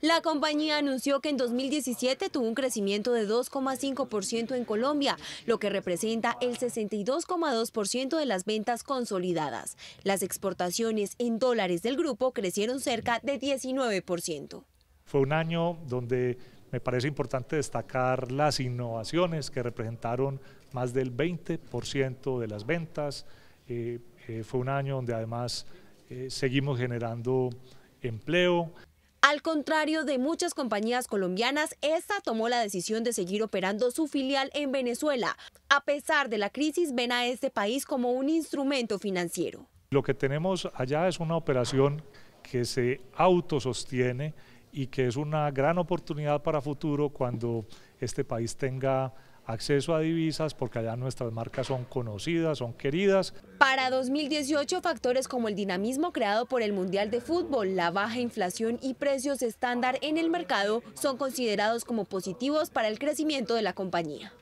La compañía anunció que en 2017 tuvo un crecimiento de 2,5% en Colombia, lo que representa el 62,2% de las ventas consolidadas. Las exportaciones en dólares del grupo crecieron cerca de 19%. Fue un año donde me parece importante destacar las innovaciones que representaron más del 20% de las ventas. Eh, eh, fue un año donde además eh, seguimos generando empleo. Al contrario de muchas compañías colombianas, esta tomó la decisión de seguir operando su filial en Venezuela. A pesar de la crisis, ven a este país como un instrumento financiero. Lo que tenemos allá es una operación que se autosostiene y que es una gran oportunidad para futuro cuando este país tenga acceso a divisas porque allá nuestras marcas son conocidas, son queridas. Para 2018, factores como el dinamismo creado por el Mundial de Fútbol, la baja inflación y precios estándar en el mercado son considerados como positivos para el crecimiento de la compañía.